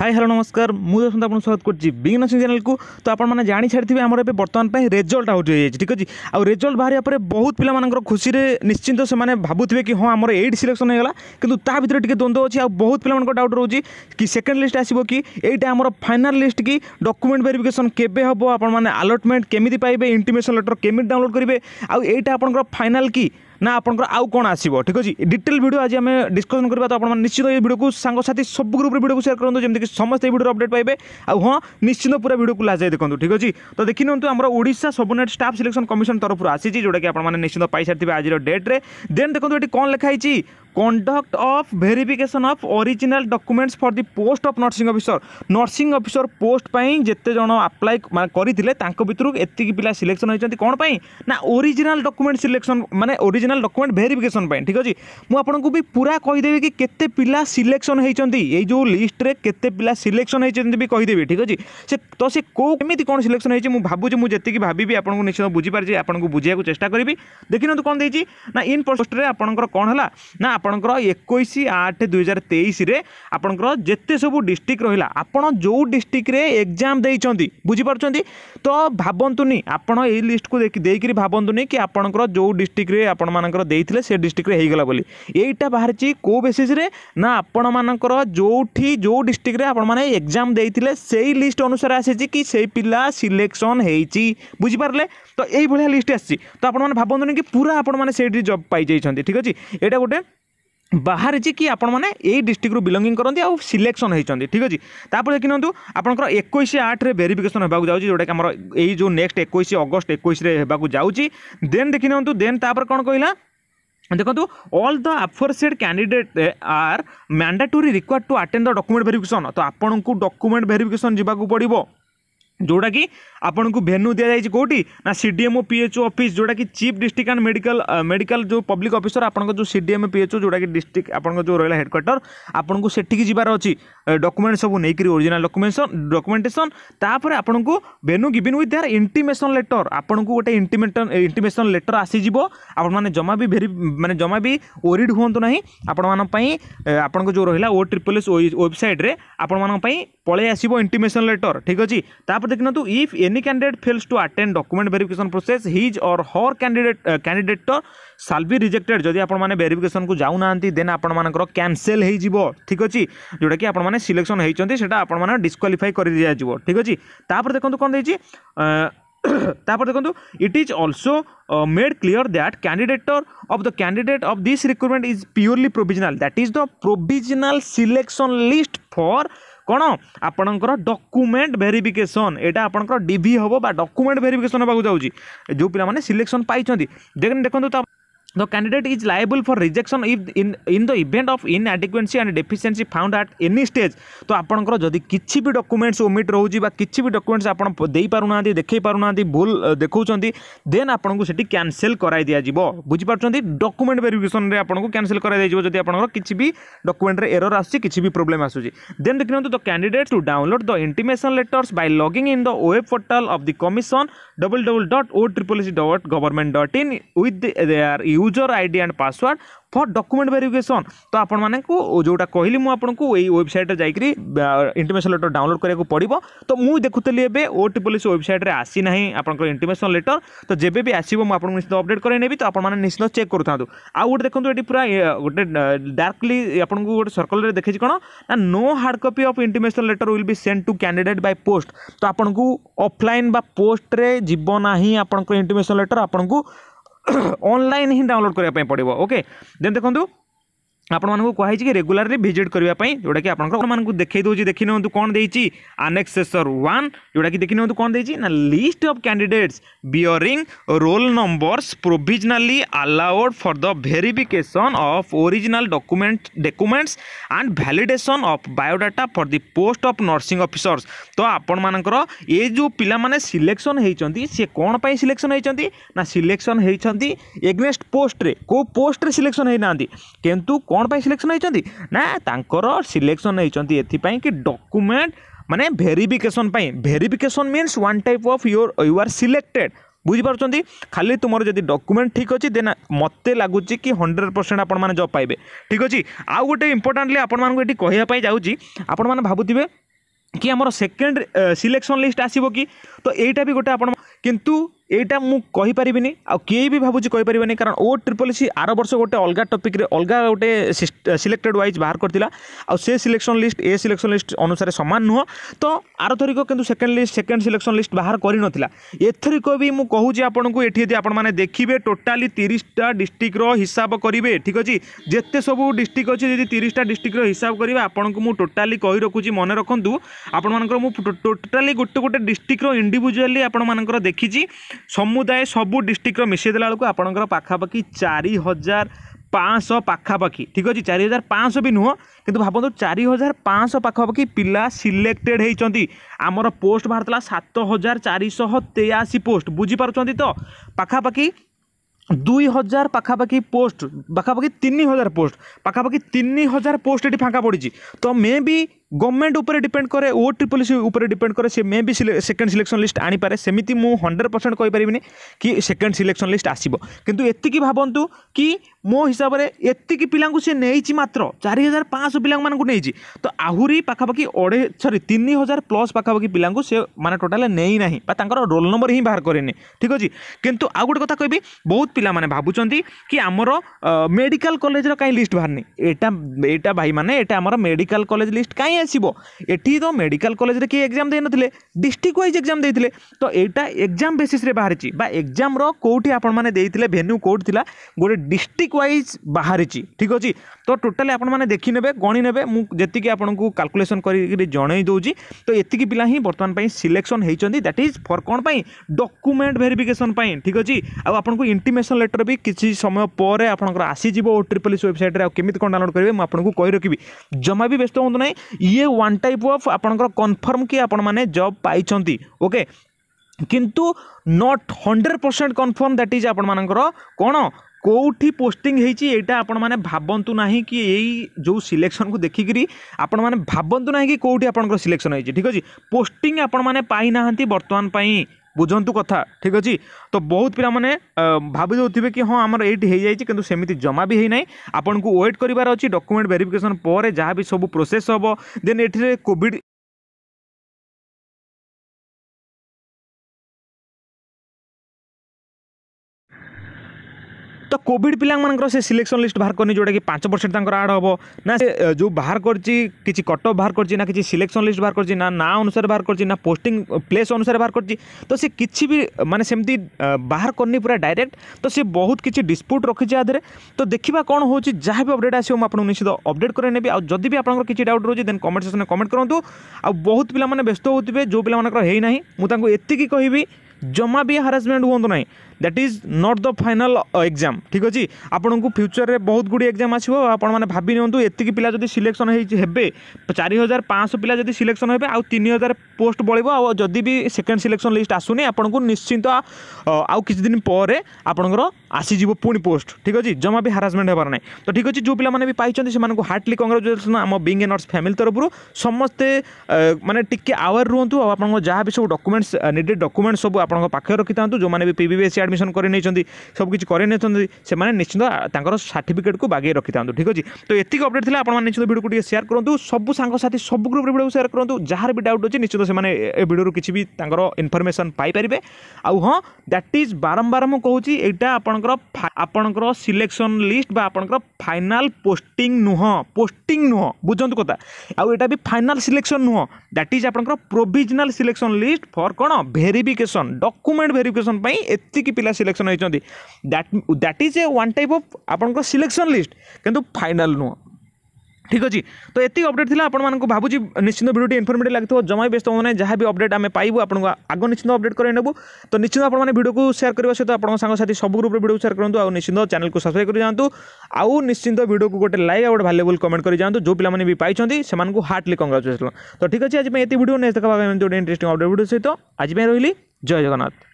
hi hello নমস্কার মু দর্শন আপনার স্বাগত করছি বিগিন অছেন চ্যানেলকু তো আপনার জানি ছাড়িবে আমার এবে বর্তমান পাই রেজল্ট আউট হয়ে যাই ঠিক আছে আউ রেজল্ট বাহারা পরে বহুত পিলামানঙ্কর খুশিরে নিশ্চিন্ত সেমানে ভাবুথিবে কি হ্যাঁ আমার এইট সিলেকশন হয়ে গলা কিন্তু তা ভিতরে টিকে দ্বন্দ্ব অছি আউ বহুত পিলামানঙ্কর ডাউট রহুছি কি সেকেন্ড লিস্ট আসিব কি এইটা আমার ফাইনাল লিস্ট কি ডকুমেন্ট ভেরিফিকেশন কেবে হব আপনার আলটমেন্ট কেমিতি পাইবে ইন্টিমেশন লেটর কেমিতি ডাউনলোড করিবে আউ এইটা আপনার ফাইনাল কি না আপনার আউ কোণ আসব ঠিক আছে ডিটেল ভিডিও আজ আমি ডিসকসন করা তো আপনার নিশ্চিত এই ভিডিওকে সাংসাথী সব গ্রুপে ভিডিওকে সেয়ার করুন যেমি সমস্ত এই ভিডিওর অপডেট পাইবে আউ হ্যাঁ নিশ্চিত পুরা ভিডিওকে লাস্ট যাই দেখুন ঠিক আছে তো দেখি নিহতু আমার Odisha subordinate staff selection commission তরফর আসিছি যেটা কি আপনার নিশ্চিত পাইসারি আজর ডেট্রে দেন দেখুন এটি কম লেখা হয়েছি conduct of verification of original documents for the post of nursing officer nursing officer post ପାଇଁ ଯେତେ ଜଣ ଆପ୍ଲାଏ ମାନେ କରିଥିଲେ ତାଙ୍କ ଭିତରୁ ଏତିକି ପିଲା ସିଲେକ୍ସନ୍ ହୋଇଛନ୍ତି କ'ଣ ପାଇଁ ନା ओरिजिनल ଡକ୍ୟୁମେଣ୍ଟ ସିଲେକ୍ସନ୍ ମାନେ ओरिजिनल ଡକ୍ୟୁମେଣ୍ଟ ଭେରିଫିକେସନ୍ ପାଇଁ ଠିକ୍ ଅଛି ମୁଁ ଆପଣଙ୍କୁ ବି ପୁରା କହିଦେବି କି କେତେ ପିଲା ସିଲେକ୍ସନ୍ ହୋଇଛନ୍ତି ଏଇ ଯେଉଁ ଲିଷ୍ଟରେ କେତେ ପିଲା ସିଲେକ୍ସନ୍ ହୋଇଛନ୍ତି ବି କହିଦେବି ଠିକ୍ ଅଛି ସେ ତ ସେ କେଉଁ କେମିତି କ'ଣ ସିଲେକ୍ସନ୍ ହୋଇଛି ମୁଁ ଭାବୁଛି ମୁଁ ଯେତିକି ଭାବିବି ଆପଣଙ୍କୁ ନିଶ୍ଚିତ ବୁଝିପାରିଛି ଆପଣଙ୍କୁ ବୁଝିବାକୁ ଚେଷ୍ଟା କରିବି ଦେଖିନିଅନ୍ତୁ କ'ଣ ଦେଇଛି ନା ଇନ୍ ପୋଷ୍ଟରେ ଆପଣଙ୍କର କ'ଣ ହେଲା ନା ଆପଣ ଆପଣଙ୍କର ଏକୋଇଶ ଆଠ ଦୁଇ ହଜାର ତେଇଶରେ ଆପଣଙ୍କର ଯେତେ ସବୁ ଡିଷ୍ଟ୍ରିକ୍ଟ ରହିଲା ଆପଣ ଯେଉଁ ଡିଷ୍ଟ୍ରିକ୍ଟରେ ଏକ୍ଜାମ୍ ଦେଇଛନ୍ତି ବୁଝିପାରୁଛନ୍ତି ତ ଭାବନ୍ତୁନି ଆପଣ ଏଇ ଲିଷ୍ଟକୁ ଦେଇକରି ଭାବନ୍ତୁନି କି ଆପଣଙ୍କର ଯେଉଁ ଡିଷ୍ଟ୍ରିକ୍ଟରେ ଆପଣମାନଙ୍କର ଦେଇଥିଲେ ସେ ଡିଷ୍ଟ୍ରିକ୍ଟରେ ହେଇଗଲା ବୋଲି ଏଇଟା ବାହାରିଛି କେଉଁ ବେସିସ୍ରେ ନା ଆପଣମାନଙ୍କର ଯେଉଁଠି ଯେଉଁ ଡିଷ୍ଟ୍ରିକ୍ଟରେ ଆପଣମାନେ ଏକ୍ଜାମ୍ ଦେଇଥିଲେ ସେଇ ଲିଷ୍ଟ ଅନୁସାରେ ଆସିଛି କି ସେଇ ପିଲା ସିଲେକ୍ସନ୍ ହେଇଛି ବୁଝିପାରିଲେ ତ ଏଇଭଳିଆ লিস্ট আসছি তো আপনার ভাবতু কি পুরা আপনার সেইটি জব পাই যাই ঠিক আছে এটা গোটে ବାହାରିଛି କି ଆପଣମାନେ ଏଇ ଡିଷ୍ଟ୍ରିକ୍ଟରୁ ବିଲଙ୍ଗିଂ କରନ୍ତି ଆଉ ସିଲେକ୍ସନ୍ ହୋଇଛନ୍ତି ଠିକ୍ ଅଛି ତାପରେ ଦେଖି ନିଅନ୍ତୁ ଆପଣଙ୍କର ଏକୋଇଶ ଆଠରେ ଭେରିଫିକେସନ୍ ହେବାକୁ ଯାଉଛି ଯେଉଁଟାକି ଆମର ଏଇ ଯେଉଁ ନେକ୍ସଟ ଏକୋଇଶ ଅଗଷ୍ଟ ଏକୋଇଶରେ ହେବାକୁ ଯାଉଛି ଦେନ୍ ଦେଖି ନିଅନ୍ତୁ ଦେନ୍ ତାପରେ କ'ଣ କହିଲା দেখুন all the aforesaid candidate are mandatory required to attend the document verification ତ ଆପଣଙ୍କୁ ଡକୁମେଣ୍ଟ ଭେରିଫିକେସନ୍ ଯିବାକୁ ପଡ଼ିବ ଯେଉଁଟାକି ଆପଣଙ୍କୁ ଭେନ୍ୟୁ ଦିଆଯାଇଛି କେଉଁଠି ନା C D MO PHO office ଯେଉଁଟାକି chief district and medical medical ଯେଉଁ ପବ୍ଲିକ୍ ଅଫିସର ଆପଣଙ୍କ ଯେଉଁ ସି ଡି ଏମ୍ଓ ପିଏଚ୍ଓ ଯେଉଁଟାକି ଡିଷ୍ଟ୍ରିକ୍ଟ ଆପଣଙ୍କ ଯେଉଁ ରହିଲା ହେଡ଼କ୍ୱାର୍ଟର ଆପଣଙ୍କୁ ସେଠିକି ଯିବାର ଅଛି ଡକୁମେଣ୍ଟ ସବୁ ନେଇକରି ଓରିଜିନାଲ ଡକୁମେଣ୍ଟସନ୍ ଡକୁମେଣ୍ଟେସନ୍ ତାପରେ ଆପଣଙ୍କୁ venue given with their intimation letter ଆପଣଙ୍କୁ ଗୋଟେ ଇଣ୍ଟିମେଟନ୍ ଇଣ୍ଟିମେସନ୍ ଲେଟର ଆସିଯିବ ଆପଣମାନେ ଜମା ବି ଭେରି ମାନେ ଜମା ବି ଓରିଡ୍ ହୁଅନ୍ତୁ ନାହିଁ ଆପଣମାନଙ୍କ ପାଇଁ ଆପଣଙ୍କ ଯେଉଁ ରହିଲା ଓ ଟ୍ରିପଲ୍ ଏସ୍ ୱେବସାଇଟ୍ରେ ଆପଣମାନଙ୍କ ପାଇଁ ପଳେଇ ଆସିବ ଇଣ୍ଟିମେସନ୍ ଲେଟର ଠିକ୍ ଅଛି ତାପରେ पर देखना तो if any candidate fails to attend document verification process his or her candidate candidate तो साल भी रिजेक्टेड जदि आप वेरिफिकेसन को जाऊना देन आपर कैनसेल हो ठीक अच्छे जोटा कि आपने सिलेक्शन होती आपने डिस्कालीफाई कर दिजाव ठीक अच्छे तापर देखो कौन दे तापर देखो it is also made clear that candidature of the candidate of this recruitment is purely provisional that is the provisional selection list for କ'ଣ ଆପଣଙ୍କର ଡକୁମେଣ୍ଟ ଭେରିଫିକେସନ୍ ଏଇଟା ଆପଣଙ୍କର ଡିଭି ହେବ ବା ଡକୁମେଣ୍ଟ ଭେରିଫିକେସନ୍ ହେବାକୁ ଯାଉଛି ଯେଉଁ ପିଲାମାନେ ସିଲେକ୍ସନ୍ ପାଇଛନ୍ତି ଦେଖନ୍ତୁ the candidate is liable for rejection if in in the event of inadequacy and deficiency found at any stage तो आपंकर किसी भी डकुमेंट्स ओमिट रोचे किसी भी डकुमेंट्स आपार ना देख पार ना भूल देखा देन आपको सीटी क्यासल कराइ दी बुझीपार्थी डकुमेंट भेरिफिकेसन में आपको क्यासल कराइव किसी भी डकुमेंट एरर आसी किसी भी प्रोब्लेम आसूसी देन देखते the candidate to download the intimation letters by logging in the web portal of the commission double double dot O triple dot government dot in with the user I D and password for document verification तो आपको जोटा कहली मुझे website जाकर इंटमेसन letter download कराया पड़ो तो मुझे देखुली एवं ओटी पुलिस वेबसाइट आसी ना आपंकर इंटमेसन लेटर तो जब भी आसो मुझे निश्चित अपडेट करेंगे तो आपश्चित चेक कर था आउ गोटे देखते ये पूरा गोटे डार्कली आपको गोटे सर्कल देखिए कौन ना no hard copy of intimation letter will be send to candidate by post तो आपको अफलाइन पोस्ट में जीवना ही आपंकर इंटमेसन लेटर आपको অনলাইন ହିଁ ଡାଉନଲୋଡ଼ କରିବା ପାଇଁ ପଡ଼ିବ ଓକେ ଦେନ୍ ଦେଖନ୍ତୁ ଆପଣମାନଙ୍କୁ କୁହାଯାଇଛି କି ରେଗୁଲାରଲି ଭିଜିଟ୍ କରିବା ପାଇଁ ଯେଉଁଟାକି ଆପଣମାନଙ୍କୁ ଦେଖାଇ ଦେଉଛି ଦେଖି ନିଅନ୍ତୁ କ'ଣ ଦେଇଛି ଆନେକ୍ସେସର ୱାନ୍ ଯେଉଁଟାକି ଦେଖି ନିଅନ୍ତୁ କ'ଣ ଦେଇଛି ନା list of candidates bearing roll numbers provisionally allowed for the verification of original document documents and validation of biodata for the post of nursing officers ତ ଆପଣମାନଙ୍କର ଏ ଯେଉଁ ପିଲାମାନେ ସିଲେକ୍ସନ୍ ହେଇଛନ୍ତି ସିଏ କ'ଣ ପାଇଁ ସିଲେକ୍ସନ୍ ହେଇଛନ୍ତି ନା ସିଲେକ୍ସନ୍ ହେଇଛନ୍ତି ଏଗ୍ନେଷ୍ଟ ପୋଷ୍ଟରେ କେଉଁ ପୋଷ୍ଟରେ ସିଲେକ୍ସନ୍ ହେଇନାହାନ୍ତି କିନ୍ତୁ କ'ଣ କ'ଣ ପାଇଁ ସିଲେକ୍ସନ୍ ହେଇଛନ୍ତି ନା ତାଙ୍କର ସିଲେକ୍ସନ୍ ହେଇଛନ୍ତି ଏଥିପାଇଁ କି ଡକୁମେଣ୍ଟ ମାନେ ଭେରିଫିକେସନ୍ ପାଇଁ verification means one type of your you are selected ବୁଝିପାରୁଛନ୍ତି ଖାଲି ତୁମର ଯଦି ଡକୁମେଣ୍ଟ ଠିକ୍ ଅଛି ଦେନ୍ ମୋତେ ଲାଗୁଛି କି ହଣ୍ଡ୍ରେଡ଼ ପରସେଣ୍ଟ ଆପଣମାନେ ଜବ୍ ପାଇବେ ଠିକ୍ ଅଛି ଆଉ ଗୋଟେ ଇମ୍ପୋର୍ଟାଣ୍ଟଲି ଆପଣମାନଙ୍କୁ ଏଠି କହିବା ପାଇଁ ଯାଉଛି ଆପଣମାନେ ଭାବୁଥିବେ କି ଆମର ସେକେଣ୍ଡ ସିଲେକ୍ସନ୍ ଲିଷ୍ଟ ଆସିବ କି ତ ଏଇଟା ବି ଗୋଟେ ଆପଣ କିନ୍ତୁ ଏଇଟା ମୁଁ କହିପାରିବିନି ଆଉ କିଏ ବି ଭାବୁଛି କହିପାରିବିନି କାରଣ ଓ ଟ୍ରିପଲ୍ ସି ଆର ବର୍ଷ ଗୋଟେ ଅଲଗା ଟପିକ୍ରେ ଅଲଗା ଗୋଟେ ସିଲେକ୍ଟେଡ୍ ୱାଇଜ୍ ବାହାର କରିଥିଲା ଆଉ ସେ ସିଲେକ୍ସନ୍ ଲିଷ୍ଟ ଏ ସିଲେକ୍ସନ୍ ଲିଷ୍ଟ ଅନୁସାରେ ସମାନ ନୁହଁ ତ ଆରଥରିକ କିନ୍ତୁ second list second selection list ବାହାର କରିନଥିଲା ଏଥରିକ ବି ମୁଁ କହୁଛି ଆପଣଙ୍କୁ ଏଠି ଯଦି ଆପଣମାନେ ଦେଖିବେ ଟୋଟାଲି ତିରିଶଟା ଡିଷ୍ଟ୍ରିକ୍ଟର ହିସାବ କରିବେ ଠିକ୍ ଅଛି ଯେତେ ସବୁ ଡିଷ୍ଟ୍ରିକ୍ଟ ଅଛି ଯଦି ତିରିଶଟା ଡିଷ୍ଟ୍ରିକ୍ଟର ହିସାବ କରିବେ ଆପଣଙ୍କୁ ମୁଁ ଟୋଟାଲି କହି ରଖୁଛି ମନେ ରଖନ୍ତୁ ଆପଣମାନଙ୍କର ମୁଁ ଟୋଟାଲି ଗୋଟେ ଗୋଟେ ଡିଷ୍ଟ୍ରିକ୍ଟର ଇଣ୍ଡିଭିଜୁଆଲି ଆପଣମାନଙ୍କର ଦେଖିଛି ସମୁଦାୟ ସବୁ ଡିଷ୍ଟ୍ରିକ୍ଟର ମିଶାଇ ଦେଲା ବେଳକୁ ଆପଣଙ୍କର ପାଖାପାଖି ଚାରି ହଜାର ପାଞ୍ଚଶହ ପାଖାପାଖି ଠିକ୍ ଅଛି ଚାରି ହଜାର ପାଞ୍ଚଶହ ବି ନୁହଁ କିନ୍ତୁ ଭାବନ୍ତୁ ଚାରି ହଜାର ପାଞ୍ଚଶହ ପାଖାପାଖି ପିଲା ସିଲେକ୍ଟେଡ଼୍ ହୋଇଛନ୍ତି ଆମର ପୋଷ୍ଟ ବାହାରିଥିଲା ସାତ ହଜାର ଚାରିଶହ ତେୟାଅଶୀ ପୋଷ୍ଟ ବୁଝିପାରୁଛନ୍ତି ତ ପାଖାପାଖି দুই হাজার পাখাপাখি পোস্ট পাখাপাখি তিন হাজার পোস্ট পাখাপাখি তিন হাজার পোস্ট এটি ফাঁকা পড়েছি তো মে বি গভর্নমেন্ট উপরে ডিপেন্ড করে ও ট্রিপল সি উপরে ডিপেন্ড করে সে maybe second selection list আনিপারে সেমিতি মু হন্ড্রেড পরসেন্ট কইপারিবিনি কি সেকেন্ড সিলেকশন লিস্ট আসব কিন্তু এতিকি ভাবন্তু কি ମୋ ହିସାବରେ ଏତିକି ପିଲାଙ୍କୁ ସେ ନେଇଛି ମାତ୍ର ଚାରି ହଜାର ପାଞ୍ଚଶହ ପିଲାମାନଙ୍କୁ ନେଇଛି ତ ଆହୁରି ପାଖାପାଖି ଅଢ଼େଇ ସରି ତିନି ହଜାର ପ୍ଲସ୍ ପାଖାପାଖି ପିଲାଙ୍କୁ ସେ ମାନେ ଟୋଟାଲ୍ ନେଇନାହିଁ ବା ତାଙ୍କର ରୋଲ୍ ନମ୍ବର ହିଁ ବାହାର କରିନି ଠିକ୍ ଅଛି କିନ୍ତୁ ଆଉ ଗୋଟେ କଥା କହିବି ବହୁତ ପିଲାମାନେ ଭାବୁଛନ୍ତି କି ଆମର ମେଡ଼ିକାଲ କଲେଜର କାହିଁ ଲିଷ୍ଟ ବାହାରିନି ଏଇଟା ଏଇଟା ଭାଇମାନେ ଏଇଟା ଆମର ମେଡ଼ିକାଲ କଲେଜ ଲିଷ୍ଟ କାହିଁ ଆସିବ ଏଠି ତ ମେଡ଼ିକାଲ କଲେଜରେ କେହି ଏକ୍ଜାମ୍ ଦେଇନଥିଲେ ଡିଷ୍ଟ୍ରିକ୍ଟ ୱାଇଜ୍ ଏକ୍ଜାମ୍ ଦେଇଥିଲେ ତ ଏଇଟା ଏକ୍ଜାମ୍ ବେସିସ୍ରେ ବାହାରିଛି ବା ଏକ୍ଜାମ୍ର କେଉଁଠି ଆପଣମାନେ ଦେଇଥିଲେ ଭେନ୍ୟୁ କେଉଁଠି ଥିଲା ଗୋଟେ ଡିଷ୍ଟ୍ରିକ୍ଟ ୱାଇଜ୍ ବାହାରିଛି ଠିକ୍ ଅଛି ତ ଟୋଟାଲି ଆପଣମାନେ ଦେଖିନେବେ ଗଣିନେବେ ମୁଁ ଯେତିକି ଆପଣଙ୍କୁ କାଲକୁଲେସନ୍ କରିକି ଜଣାଇ ଦେଉଛି ତ ଏତିକି ପିଲା ହିଁ ବର୍ତ୍ତମାନ ପାଇଁ ସିଲେକ୍ସନ୍ ହେଇଛନ୍ତି ଦ୍ୟାଟ୍ ଇଜ୍ ଫର୍ କ'ଣ ପାଇଁ ଡକୁମେଣ୍ଟ ଭେରିଫିକେସନ୍ ପାଇଁ ଠିକ୍ ଅଛି ଆଉ ଆପଣଙ୍କୁ ଇଣ୍ଟିମେସନ୍ ଲେଟର୍ ବି କିଛି ସମୟ ପରେ ଆପଣଙ୍କର ଆସିଯିବ ଓ ଟ୍ରିପଲିସ୍ ୱେବସାଇଟ୍ରେ ଆଉ କେମିତି କ'ଣ ଡାଉନଲୋଡ଼ କରିବେ ମୁଁ ଆପଣଙ୍କୁ କହି ରଖିବି ଜମା ବି ବ୍ୟସ୍ତ ହୁଅନ୍ତୁ ନାହିଁ ये वन टाइप अफ आपंकर कनफर्म कि आपण जब पाई ओके किंतु not hundred percent confirm that is आपंकर कौन କେଉଁଠି ପୋଷ୍ଟିଂ ହେଇଛି ଏଇଟା ଆପଣମାନେ ଭାବନ୍ତୁ ନାହିଁ କି ଏଇ ଯେଉଁ ସିଲେକ୍ସନକୁ ଦେଖିକିରି ଆପଣମାନେ ଭାବନ୍ତୁ ନାହିଁ କି କେଉଁଠି ଆପଣଙ୍କର ସିଲେକ୍ସନ ହେଇଛି ଠିକ୍ ଅଛି ପୋଷ୍ଟିଂ ଆପଣମାନେ ପାଇନାହାନ୍ତି ବର୍ତ୍ତମାନ ପାଇଁ ବୁଝନ୍ତୁ କଥା ଠିକ୍ ଅଛି ତ ବହୁତ ପିଲାମାନେ ଭାବି ଦେଉଥିବେ କି ହଁ ଆମର ଏଇଠି ହେଇଯାଇଛି କିନ୍ତୁ ସେମିତି ଜମା ବି ହେଇନାହିଁ ଆପଣଙ୍କୁ ୱେଟ୍ କରିବାର ଅଛି ଡକ୍ୟୁମେଣ୍ଟ ଭେରିଫିକେସନ୍ ପରେ ଯାହା ବି ସବୁ ପ୍ରୋସେସ୍ ହେବ ଦେନ୍ ଏଠିରେ କୋଭିଡ଼ तो कॉविड पिला सिलेक्शन लिस्ट बाहर करनी जोटा कि पांच परसेंट आड हम ना से जो बाहर करट बाहर कर किसी सिलेक्शन लिस्ट बाहर ना ना अनुसार बाहर कर पोस्ट प्लेस अनुसार बाहर कर तो सी कि भी मानते सेमती बाहर करनी पूरा डायरेक्ट तो सी बहुत किसी डिस्प्यूट रखी आधे तो देखा कौन हो जहाँ भी अपडेट आसो मुझे निश्चित अपडेट करें आज जब भी आपको किसी डाउट रोचे देन कमेंट सेक्शन में कमेंट करूँ आ बहुत पिला व्यस्त होते हैं जो पिला मुझे ये कहबी ଜମା ବି ହାରାସମେଣ୍ଟ ହୁଅନ୍ତୁ ନାହିଁ that is not the final exam ଠିକ୍ ଅଛି ଆପଣଙ୍କୁ ଫ୍ୟୁଚର୍ରେ ବହୁତ ଗୁଡ଼ିଏ ଏକ୍ଜାମ୍ ଆସିବ ଆପଣମାନେ ଭାବି ନିଅନ୍ତୁ ଏତିକି ପିଲା ଯଦି ସିଲେକ୍ସନ୍ ହେଇଛି ହେବେ ଚାରି ହଜାର ପାଞ୍ଚଶହ ପିଲା ଯଦି ସିଲେକ୍ସନ୍ ହେବେ ଆଉ ତିନି ହଜାର ପୋଷ୍ଟ ବଳିବ ଆଉ ଯଦି ବି ସେକେଣ୍ଡ ସିଲେକ୍ସନ୍ ଲିଷ୍ଟ ଆସୁନି ଆପଣଙ୍କୁ ନିଶ୍ଚିନ୍ତ ଆଉ କିଛି ଦିନ ପରେ ଆପଣଙ୍କର ଆସିଯିବ ପୁଣି ପୋଷ୍ଟ ଠିକ୍ ଅଛି ଜମା ବି ହାରାସମେଣ୍ଟ ହେବାର ନାହିଁ ତ ଠିକ୍ ଅଛି ଯେଉଁ ପିଲାମାନେ ବି ପାଇଛନ୍ତି ସେମାନଙ୍କୁ ହାର୍ଟଲି କଂଗ୍ରାଚୁଲେସନ୍ ଆମ ବିଙ୍ଗ ଏ ନର୍ସ ଫ୍ୟାମିଲି ତରଫରୁ ସମସ୍ତେ ମାନେ ଟିକିଏ ଆୱାର୍ ରୁହନ୍ତୁ ଆଉ ଆପଣଙ୍କ ଯାହା ବି ସବୁ ଡକୁମେଣ୍ଟସ୍ ନିଡ଼େଡ଼ ଡକୁମେଣ୍ଟ ସବୁ ଆପଣଙ୍କ ପାଖରେ ରଖିଥାନ୍ତୁ ଯେଉଁମାନେ ବି ପିବିଏସ୍ସି ଆଡ଼ମିସନ୍ କରିନେଇଛନ୍ତି ସବୁକିଛି କରିନେଇଛନ୍ତି ସେମାନେ ନିଶ୍ଚିତ ତାଙ୍କର ସାର୍ଟିଫିକେଟ୍କୁ ବାଗେଇ ରଖିଥାନ୍ତୁ ଠିକ୍ ଅଛି ତ ଏତିକି ଅପଡ଼େଟ୍ ଥିଲା ଆପଣମାନେ ନିଶ୍ଚିତ ଭିଡ଼ିଓକୁ ଟିକେ ସେୟାର କରନ୍ତୁ ସବୁ ସାଙ୍ଗସାଥି ସବୁ ଗ୍ରୁପ୍ରେ ଭିଡ଼ିଓକୁ ସେୟାର କରନ୍ତୁ ଯାହାର ବି ଡାଉଟ୍ ଅଛି ନିଶ୍ଚିତ ସେମାନେ ଏ ଭିଡ଼ିଓରୁ କିଛି ବି ତାଙ୍କର ଇନଫର୍ମେସନ୍ ପାଇପାରିବେ ଆଉ ହଁ ଦ୍ୟାଟ୍ ଇଜ୍ ବାରମ୍ବାର ମୁଁ କହୁଛି ଏଇଟା ଆପଣଙ୍କର ଆପଣଙ୍କର ସିଲେକ୍ସନ୍ লিস্ট বা আপনার ফাইনাল পোস্টিং নুহ পোস্টিং নুহ বুঝতু কথা আটা বি ফাইনাল সিলেকশন নুহ দ্যাট ইজ আপনার প্রোভিজনাল সিলেকশন লিস্ট ফর কোণ ভেরিফিকেসন ডকুমেন্ট ভেরিফিকেসন পাই এতিকি পিলা সিলেকশন হয়েছেন that that is a one type of আপনার সিলেকশন লিষ্ট কিন্তু ফাইনাল নুহ ঠিক ଅଛି ତ ଏତିକି ଅପଡ଼େଟ୍ ଥିଲା ଆପଣମାନଙ୍କୁ ଭାବୁଛି ନିଶ୍ଚିନ୍ତ ଭିଡ଼ିଓଟି ଇନଫର୍ମେଟିଭ୍ ଲାଗିଥିବ ଜମା ବି ବ୍ୟସ୍ତ ମାନେ ଯାହା ବି ଅପଡ଼େଟ୍ ଆମେ ପାଇବୁ ଆପଣଙ୍କୁ ଆଗ ନିଶ୍ଚିନ୍ତ ଅପଡ଼େଟ୍ କରାଇ ନେବୁ ତ ନିଶ୍ଚିନ୍ତ ଆପଣମାନେ ଭିଡ଼ିଓକୁ ସେୟାର କରିବା ସହିତ ଆପଣଙ୍କ ସାଙ୍ଗସାଥି ସବୁ ଗ୍ରୁପ୍ରେ ଭିଡ଼ିଓକୁ ସେୟାର କରନ୍ତୁ ଆଉ ନିଶ୍ଚିନ୍ତ ଚ୍ୟାନେଲକୁ ସବସ୍କ୍ରାଇବ୍ କରିଯାଆନ୍ତୁ ଆଉ ନିଶ୍ଚିନ୍ତ ଭିଡ଼ିଓକୁ ଗୋଟେ ଲାଇକ୍ ଆଉ ଗୋଟେ ଭାଲ୍ୟୁବୁଲ୍ କମେଣ୍ଟ କରିଯାଆନ୍ତୁ ଯେଉଁ ପିଲାମାନେ ବି ପାଇଛନ୍ତି ସେମାନଙ୍କୁ ହାର୍ଟଲି କଂଗ୍ରାଚୁଲେସନ୍ ତ ଠିକ୍ ଅଛି ଆଜି ପାଇଁ ଏତେ ଭିଡ଼ିଓ ନେକ୍ସଟ ଦେଖା ଏମିତି ଗୋଟେ ଇଣ୍ଟରେଷ୍ଟିଂ ଅପଡ଼େଟ୍ ଭିଡ଼ିଓ ସହିତ ଆଜି ପାଇଁ ରହିଲି ଜୟ ଜଗନ୍ନାଥ